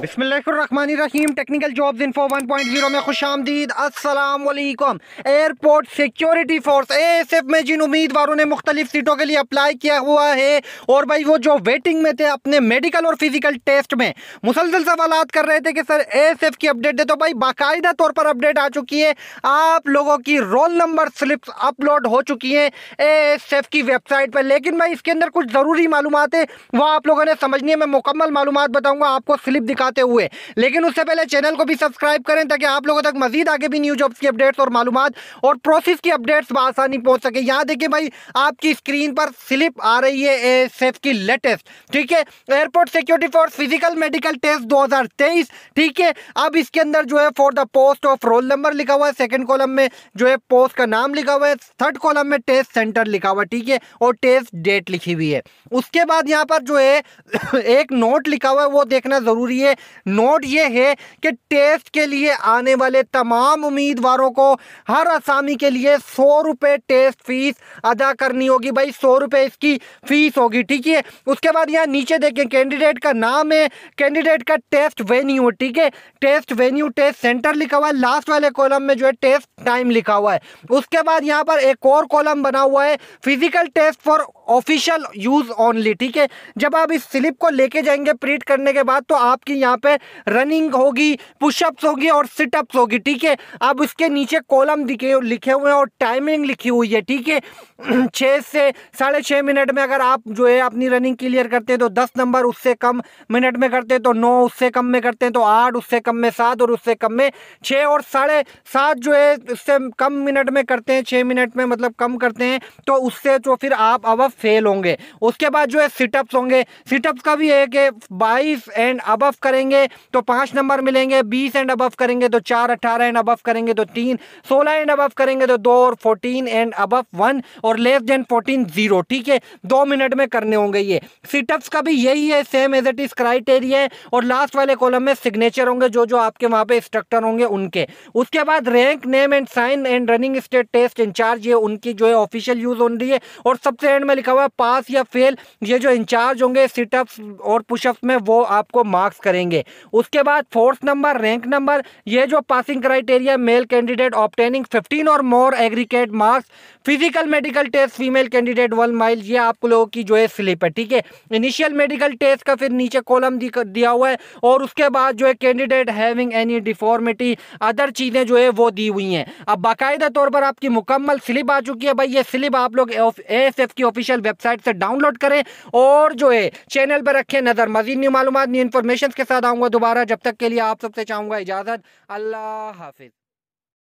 बिस्मिल्लाम technical jobs info zero में खुश आमदीद असलकम airport security force S F में जिन उम्मीदवारों ने मुख्तलिफ सीटों के लिए अप्लाई किया हुआ है और भाई वो जो वेटिंग में थे अपने मेडिकल और फिजिकल टेस्ट में मुसलसल सवाल कर रहे थे कि सर एस एफ की अपडेट दे तो भाई बाकायदा तौर पर अपडेट आ चुकी है आप लोगों की रोल नंबर स्लिप्स अपलोड हो चुकी हैं एस एफ़ की वेबसाइट पर लेकिन भाई इसके अंदर कुछ ज़रूरी मालूम है वह आप लोगों ने समझने में मुकम्मल मालूम बताऊँगा आपको स्लिप दिखा बताते हुए लेकिन उससे पहले चैनल को भी सब्सक्राइब करें ताकि आप लोगों तक मजीद आगे भी न्यूज जॉब्स की अपडेट्स और मालूम और प्रोसेस की अपडेट्स बसानी पहुंच सके यहाँ देखिए भाई आपकी स्क्रीन पर स्लिप आ रही है एएसएफ की लेटेस्ट ठीक है airport security for physical medical test दो ठीक है अब इसके अंदर जो है for the post of roll number लिखा हुआ है सेकेंड कॉलम में जो है पोस्ट का नाम लिखा हुआ है थर्ड कॉलम में टेस्ट सेंटर लिखा हुआ है ठीक है और टेस्ट डेट लिखी हुई है उसके बाद यहाँ पर जो है एक नोट लिखा हुआ है वो देखना ज़रूरी है नोट ये है कि टेस्ट के लिए आने वाले तमाम उम्मीदवारों को हर असामी के लिए सौ रुपये टेस्ट फीस अदा करनी होगी भाई सौ रुपये इसकी फीस होगी ठीक है उसके बाद यहाँ नीचे देखें कैंडिडेट का नाम है कैंडिडेट का टेस्ट वेन्यू ठीक है टेस्ट वेन्यू टेस्ट सेंटर लिखा हुआ है लास्ट वाले कॉलम में जो है टेस्ट टाइम लिखा हुआ है उसके बाद यहाँ पर एक और कॉलम बना हुआ है physical test for official use only ठीक है जब आप इस स्लिप को लेके जाएंगे प्रिंट करने के बाद तो आपकी यहाँ पे रनिंग होगी पुशअप्स होगी और सिटअप्स होगी ठीक है अब उसके नीचे कॉलम दिखे लिखे हुए हैं और टाइमिंग लिखी हुई है ठीक है छः से साढ़े छः मिनट में अगर आप जो है अपनी रनिंग क्लियर करते हैं तो दस नंबर उससे कम मिनट में करते हैं तो नौ उससे कम में करते हैं तो आठ उससे कम में सात और उससे कम में छः और साढ़े सात जो है उससे कम मिनट में करते हैं छः मिनट में मतलब कम करते हैं तो उससे तो फिर आप अब फेल होंगे उसके बाद जो है सिटअप्स होंगे सिटअप्स का भी है कि बाईस एंड अबफ करें करेंगे तो पाँच नंबर मिलेंगे बीस एंड अबव करेंगे तो चार अट्ठारह एंड अबव करेंगे तो तीन सोलह एंड अबव करेंगे तो दो और फोर्टीन एंड अबव वन और लेस देन फोर्टीन जीरो ठीक है दो मिनट में करने होंगे ये सिटअप्स का भी यही है same as it is criteria है और लास्ट वाले कॉलम में सिग्नेचर होंगे जो जो आपके वहाँ पे इंस्ट्रक्टर होंगे उनके उसके बाद rank name and sign and running state test incharge ये उनकी जो है ऑफिशियल यूज हो रही है और सबसे एंड में लिखा हुआ पास या फेल ये जो इंचार्ज होंगे सिटअप्स और पुशअप्स में वो आपको मार्क्स करेंगे करेंगे उसके बाद फोर्थ नंबर रैंक नंबर ये जो passing criteria male candidate obtaining fifteen और more aggregate marks physical medical test female candidate one mile ये आप लोगों की जो है स्लिप है ठीक है इनिशियल मेडिकल टेस्ट का फिर नीचे कॉलम दिया हुआ है और उसके बाद जो है candidate having any deformity other चीज़ें जो है वो दी हुई हैं अब बाकायदा तौर पर आपकी मुकम्मल स्लिप आ चुकी है भाई ये स्लिप आप लोग ए की ऑफिशियल वेबसाइट से डाउनलोड करें और जो है चैनल पर रखें नज़र मजीद नहीं मालूम नहीं इन्फॉर्मेशन के साथ आऊँगा दोबारा जब तक के लिए आप सबसे चाहूँगा इजाज़त अल्लाह हाफिज़